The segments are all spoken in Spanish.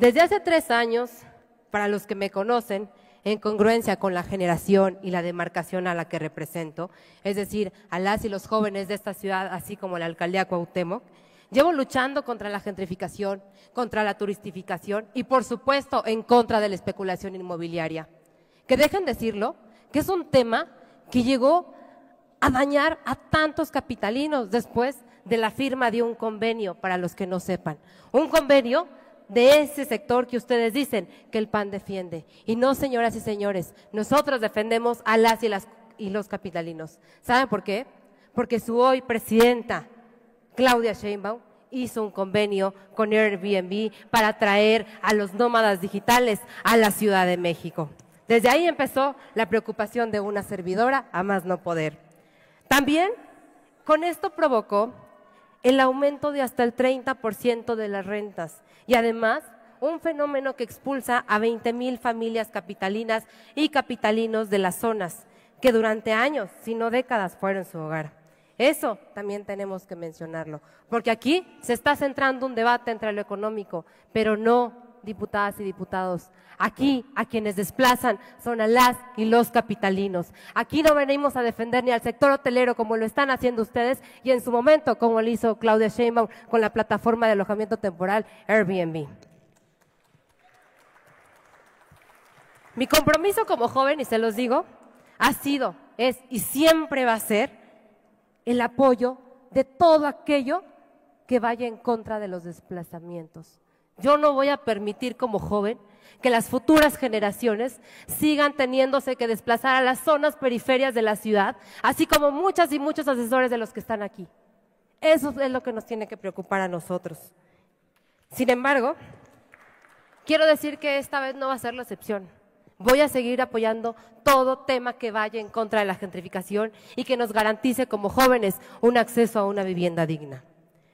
Desde hace tres años, para los que me conocen, en congruencia con la generación y la demarcación a la que represento, es decir, a las y los jóvenes de esta ciudad, así como la alcaldía Cuauhtémoc, llevo luchando contra la gentrificación, contra la turistificación y, por supuesto, en contra de la especulación inmobiliaria. Que dejen decirlo, que es un tema que llegó a dañar a tantos capitalinos después de la firma de un convenio, para los que no sepan. Un convenio de ese sector que ustedes dicen que el PAN defiende. Y no, señoras y señores, nosotros defendemos a las y, y los capitalinos. ¿Saben por qué? Porque su hoy presidenta, Claudia Sheinbaum, hizo un convenio con Airbnb para traer a los nómadas digitales a la Ciudad de México. Desde ahí empezó la preocupación de una servidora a más no poder. También con esto provocó el aumento de hasta el 30% de las rentas y además un fenómeno que expulsa a 20 mil familias capitalinas y capitalinos de las zonas que durante años, si no décadas, fueron su hogar. Eso también tenemos que mencionarlo, porque aquí se está centrando un debate entre lo económico, pero no diputadas y diputados. Aquí a quienes desplazan son a las y los capitalinos. Aquí no venimos a defender ni al sector hotelero como lo están haciendo ustedes y en su momento como lo hizo Claudia Sheinbaum con la plataforma de alojamiento temporal Airbnb. Mi compromiso como joven, y se los digo, ha sido, es y siempre va a ser el apoyo de todo aquello que vaya en contra de los desplazamientos yo no voy a permitir como joven que las futuras generaciones sigan teniéndose que desplazar a las zonas periferias de la ciudad, así como muchas y muchos asesores de los que están aquí. Eso es lo que nos tiene que preocupar a nosotros. Sin embargo, quiero decir que esta vez no va a ser la excepción. Voy a seguir apoyando todo tema que vaya en contra de la gentrificación y que nos garantice como jóvenes un acceso a una vivienda digna.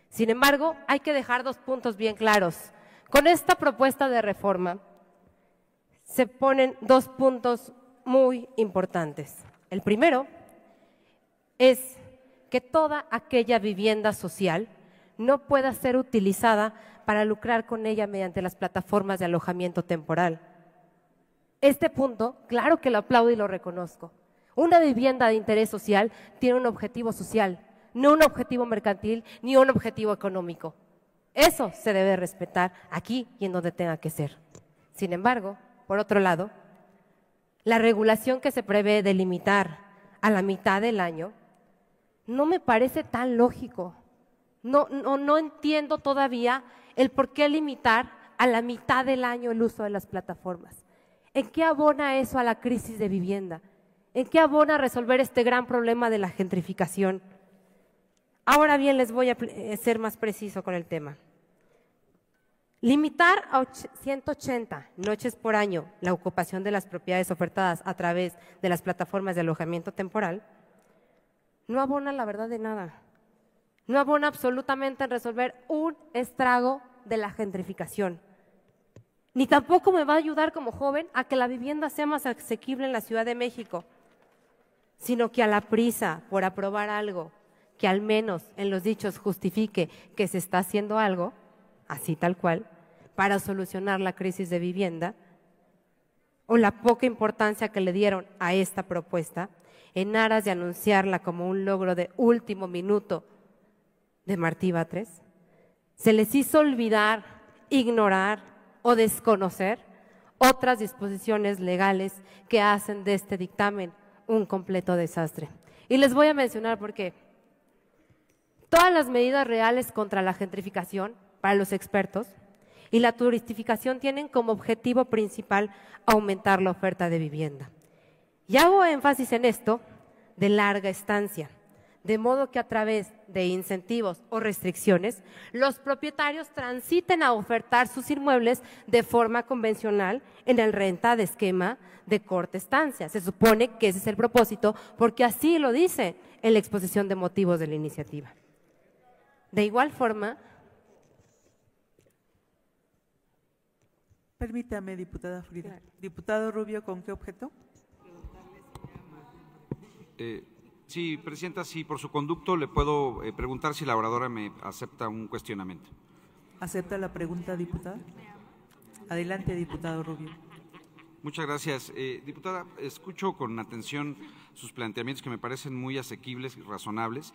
Sin embargo, hay que dejar dos puntos bien claros. Con esta propuesta de reforma se ponen dos puntos muy importantes. El primero es que toda aquella vivienda social no pueda ser utilizada para lucrar con ella mediante las plataformas de alojamiento temporal. Este punto, claro que lo aplaudo y lo reconozco. Una vivienda de interés social tiene un objetivo social, no un objetivo mercantil ni un objetivo económico. Eso se debe respetar aquí y en donde tenga que ser. Sin embargo, por otro lado, la regulación que se prevé de limitar a la mitad del año no me parece tan lógico. No, no entiendo todavía el por qué limitar a la mitad del año el uso de las plataformas. ¿En qué abona eso a la crisis de vivienda? ¿En qué abona resolver este gran problema de la gentrificación? Ahora bien, les voy a eh, ser más preciso con el tema. Limitar a 180 noches por año la ocupación de las propiedades ofertadas a través de las plataformas de alojamiento temporal no abona la verdad de nada. No abona absolutamente en resolver un estrago de la gentrificación. Ni tampoco me va a ayudar como joven a que la vivienda sea más asequible en la Ciudad de México, sino que a la prisa por aprobar algo que al menos en los dichos justifique que se está haciendo algo, así tal cual, para solucionar la crisis de vivienda, o la poca importancia que le dieron a esta propuesta, en aras de anunciarla como un logro de último minuto de Martí Batres, se les hizo olvidar, ignorar o desconocer otras disposiciones legales que hacen de este dictamen un completo desastre. Y les voy a mencionar por qué. Todas las medidas reales contra la gentrificación los expertos, y la turistificación tienen como objetivo principal aumentar la oferta de vivienda. Y hago énfasis en esto de larga estancia, de modo que a través de incentivos o restricciones, los propietarios transiten a ofertar sus inmuebles de forma convencional en el renta de esquema de corta estancia. Se supone que ese es el propósito porque así lo dice en la exposición de motivos de la iniciativa. De igual forma, Permítame, diputada Frida. Diputado Rubio, ¿con qué objeto? Eh, sí, Presidenta, si por su conducto le puedo eh, preguntar si la oradora me acepta un cuestionamiento. ¿Acepta la pregunta, diputada? Adelante, diputado Rubio. Muchas gracias. Eh, diputada, escucho con atención sus planteamientos que me parecen muy asequibles y razonables.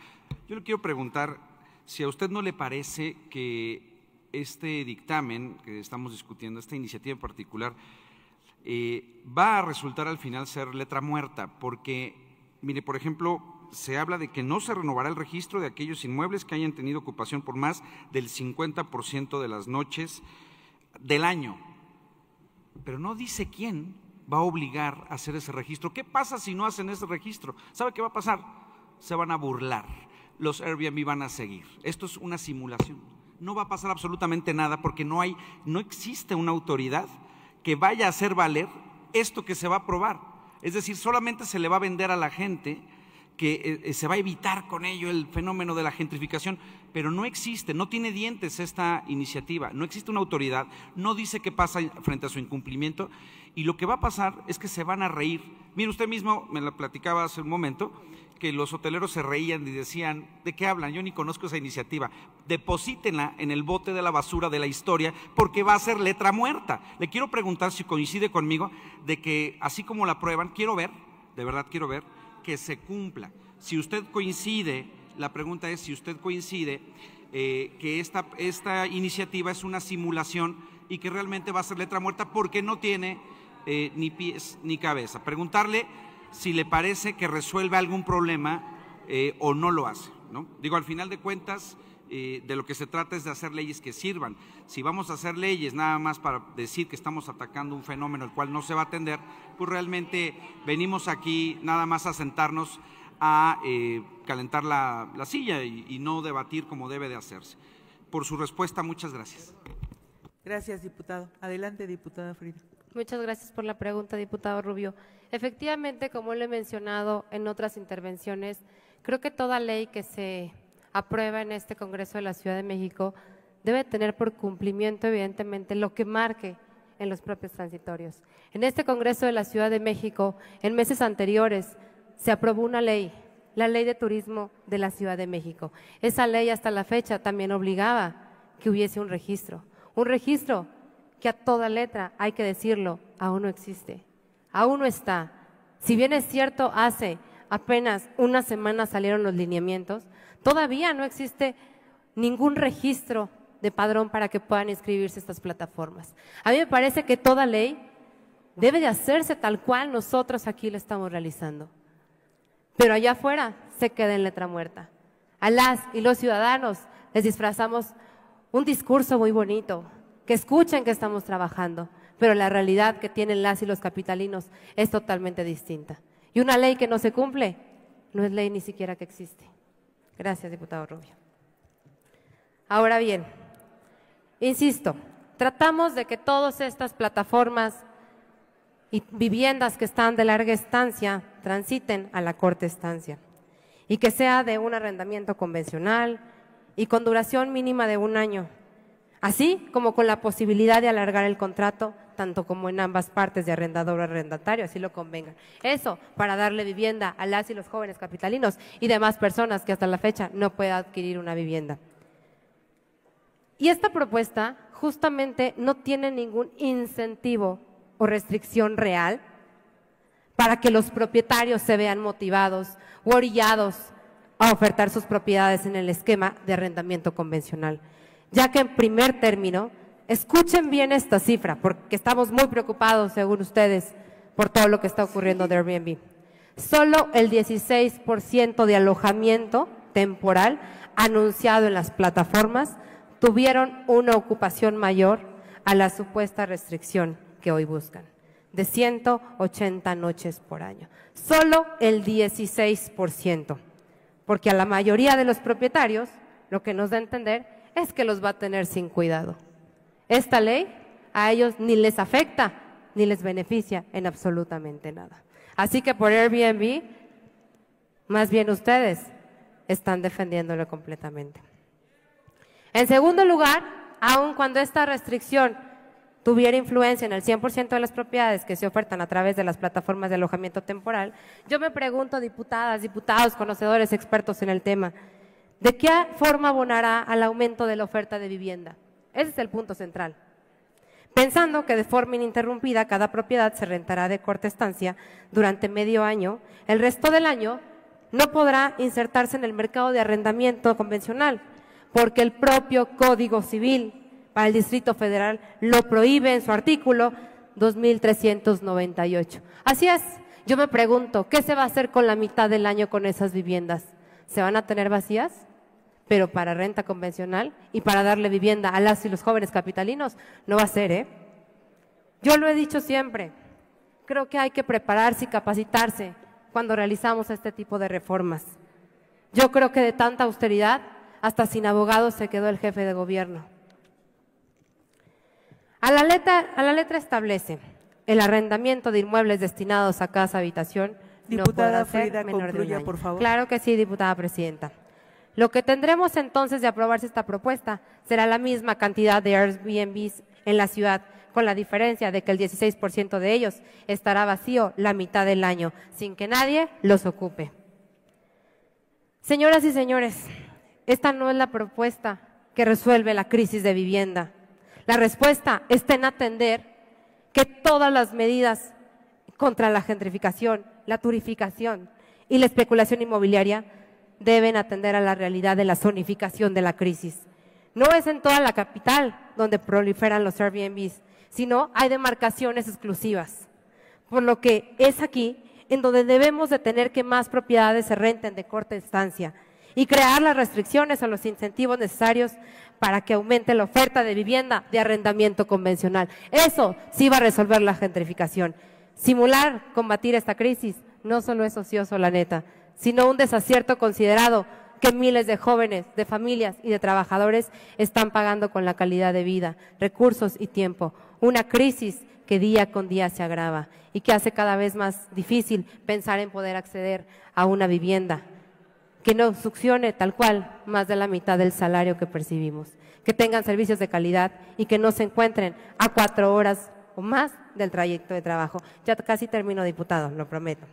Yo le quiero preguntar si a usted no le parece que este dictamen que estamos discutiendo, esta iniciativa en particular, eh, va a resultar al final ser letra muerta, porque, mire, por ejemplo, se habla de que no se renovará el registro de aquellos inmuebles que hayan tenido ocupación por más del 50% de las noches del año. Pero no dice quién va a obligar a hacer ese registro. ¿Qué pasa si no hacen ese registro? ¿Sabe qué va a pasar? Se van a burlar. Los Airbnb van a seguir. Esto es una simulación no va a pasar absolutamente nada porque no hay, no existe una autoridad que vaya a hacer valer esto que se va a aprobar. Es decir, solamente se le va a vender a la gente que eh, eh, se va a evitar con ello el fenómeno de la gentrificación, pero no existe, no tiene dientes esta iniciativa, no existe una autoridad, no dice qué pasa frente a su incumplimiento y lo que va a pasar es que se van a reír. Mire, usted mismo me la platicaba hace un momento, que los hoteleros se reían y decían, ¿de qué hablan? Yo ni conozco esa iniciativa. Deposítenla en el bote de la basura de la historia porque va a ser letra muerta. Le quiero preguntar si coincide conmigo de que así como la prueban, quiero ver, de verdad quiero ver, que se cumpla. Si usted coincide, la pregunta es si usted coincide eh, que esta, iniciativa es una simulación y que realmente va a ser letra muerta porque no tiene eh, ni pies ni cabeza. Preguntarle si le parece que resuelve algún problema eh, o no lo hace. ¿no? Digo, al final de cuentas, eh, de lo que se trata es de hacer leyes que sirvan. Si vamos a hacer leyes nada más para decir que estamos atacando un fenómeno el cual no se va a atender, pues realmente venimos aquí nada más a sentarnos a eh, calentar la, silla y, y no debatir como debe de hacerse. Por su respuesta, muchas gracias. Gracias, diputado. Adelante, diputada Frida. Muchas gracias por la pregunta, diputado Rubio. Efectivamente, como lo he mencionado en otras intervenciones, creo que toda ley que se aprueba en este Congreso de la Ciudad de México debe tener por cumplimiento, evidentemente, lo que marque en los propios transitorios. En este Congreso de la Ciudad de México, en meses anteriores, se aprobó una ley, la Ley de Turismo de la Ciudad de México. Esa ley hasta la fecha también obligaba que hubiese un registro, un registro que a toda letra, hay que decirlo, aún no existe aún no está. Si bien es cierto, hace apenas una semana salieron los lineamientos, todavía no existe ningún registro de padrón para que puedan inscribirse estas plataformas. A mí me parece que toda ley debe de hacerse tal cual nosotros aquí la estamos realizando. Pero allá afuera se queda en letra muerta. A las y los ciudadanos les disfrazamos un discurso muy bonito, que escuchen que estamos trabajando, pero la realidad que tienen las y los capitalinos es totalmente distinta. Y una ley que no se cumple no es ley ni siquiera que existe. Gracias, diputado Rubio. Ahora bien, insisto, tratamos de que todas estas plataformas y viviendas que están de larga estancia transiten a la corta estancia y que sea de un arrendamiento convencional y con duración mínima de un año así como con la posibilidad de alargar el contrato tanto como en ambas partes de arrendador o arrendatario, así lo convenga. Eso para darle vivienda a las y los jóvenes capitalinos y demás personas que hasta la fecha no puedan adquirir una vivienda. Y esta propuesta justamente no tiene ningún incentivo o restricción real para que los propietarios se vean motivados o orillados a ofertar sus propiedades en el esquema de arrendamiento convencional ya que en primer término, escuchen bien esta cifra, porque estamos muy preocupados, según ustedes, por todo lo que está ocurriendo de Airbnb. Solo el 16% de alojamiento temporal anunciado en las plataformas tuvieron una ocupación mayor a la supuesta restricción que hoy buscan, de 180 noches por año. Solo el 16%, porque a la mayoría de los propietarios lo que nos da a entender es que los va a tener sin cuidado. Esta ley a ellos ni les afecta ni les beneficia en absolutamente nada. Así que por Airbnb, más bien ustedes están defendiéndolo completamente. En segundo lugar, aun cuando esta restricción tuviera influencia en el 100% de las propiedades que se ofertan a través de las plataformas de alojamiento temporal, yo me pregunto, diputadas, diputados, conocedores, expertos en el tema, ¿De qué forma abonará al aumento de la oferta de vivienda? Ese es el punto central. Pensando que de forma ininterrumpida cada propiedad se rentará de corta estancia durante medio año, el resto del año no podrá insertarse en el mercado de arrendamiento convencional, porque el propio Código Civil para el Distrito Federal lo prohíbe en su artículo 2398. Así es, yo me pregunto, ¿qué se va a hacer con la mitad del año con esas viviendas? ¿Se van a tener vacías? pero para renta convencional y para darle vivienda a las y los jóvenes capitalinos no va a ser, ¿eh? Yo lo he dicho siempre, creo que hay que prepararse y capacitarse cuando realizamos este tipo de reformas. Yo creo que de tanta austeridad, hasta sin abogados se quedó el jefe de gobierno. A la letra, establece el arrendamiento de inmuebles destinados a casa habitación. Diputada no puede ser menor de por favor. Claro que sí, diputada presidenta. Lo que tendremos entonces de aprobarse esta propuesta será la misma cantidad de Airbnbs en la ciudad, con la diferencia de que el 16% de ellos estará vacío la mitad del año, sin que nadie los ocupe. Señoras y señores, esta no es la propuesta que resuelve la crisis de vivienda. La respuesta está en atender que todas las medidas contra la gentrificación, la turificación y la especulación inmobiliaria deben atender a la realidad de la zonificación de la crisis. No es en toda la capital donde proliferan los Airbnbs, sino hay demarcaciones exclusivas, por lo que es aquí en donde debemos detener que más propiedades se renten de corta instancia y crear las restricciones o los incentivos necesarios para que aumente la oferta de vivienda de arrendamiento convencional. Eso sí va a resolver la gentrificación. Simular combatir esta crisis no solo es ocioso, la neta, sino un desacierto considerado que miles de jóvenes, de familias y de trabajadores están pagando con la calidad de vida, recursos y tiempo. Una crisis que día con día se agrava y que hace cada vez más difícil pensar en poder acceder a una vivienda que no succione tal cual más de la mitad del salario que percibimos, que tengan servicios de calidad y que no se encuentren a cuatro horas o más del trayecto de trabajo. Ya casi termino, diputado, lo prometo.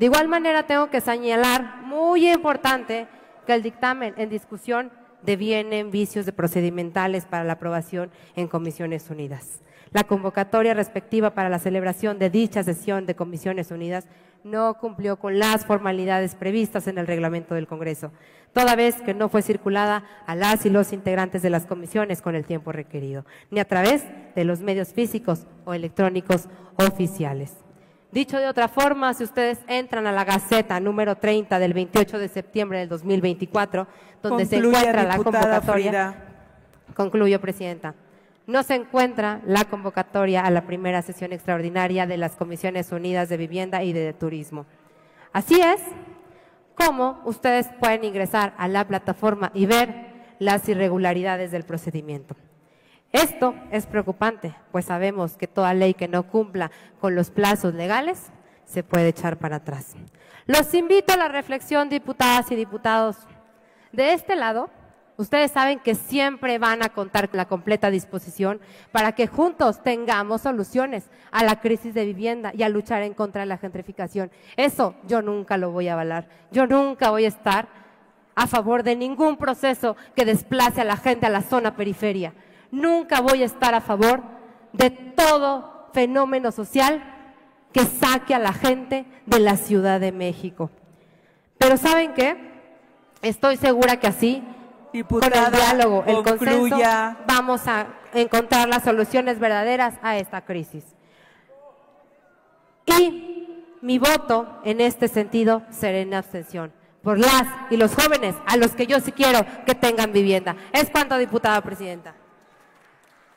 De igual manera, tengo que señalar, muy importante, que el dictamen en discusión en vicios de procedimentales para la aprobación en comisiones unidas. La convocatoria respectiva para la celebración de dicha sesión de comisiones unidas no cumplió con las formalidades previstas en el reglamento del Congreso, toda vez que no fue circulada a las y los integrantes de las comisiones con el tiempo requerido, ni a través de los medios físicos o electrónicos oficiales. Dicho de otra forma, si ustedes entran a la Gaceta número 30 del 28 de septiembre del 2024, donde se encuentra la convocatoria, concluyo, Presidenta, no se encuentra la convocatoria a la primera sesión extraordinaria de las Comisiones Unidas de Vivienda y de Turismo. Así es como ustedes pueden ingresar a la plataforma y ver las irregularidades del procedimiento. Esto es preocupante, pues sabemos que toda ley que no cumpla con los plazos legales se puede echar para atrás. Los invito a la reflexión, diputadas y diputados. De este lado, ustedes saben que siempre van a contar la completa disposición para que juntos tengamos soluciones a la crisis de vivienda y a luchar en contra de la gentrificación. Eso yo nunca lo voy a avalar. Yo nunca voy a estar a favor de ningún proceso que desplace a la gente a la zona periferia. Nunca voy a estar a favor de todo fenómeno social que saque a la gente de la Ciudad de México. Pero ¿saben qué? Estoy segura que así, con el diálogo, el consenso, vamos a encontrar las soluciones verdaderas a esta crisis. Y mi voto en este sentido será en abstención por las y los jóvenes a los que yo sí quiero que tengan vivienda. Es cuanto, diputada presidenta.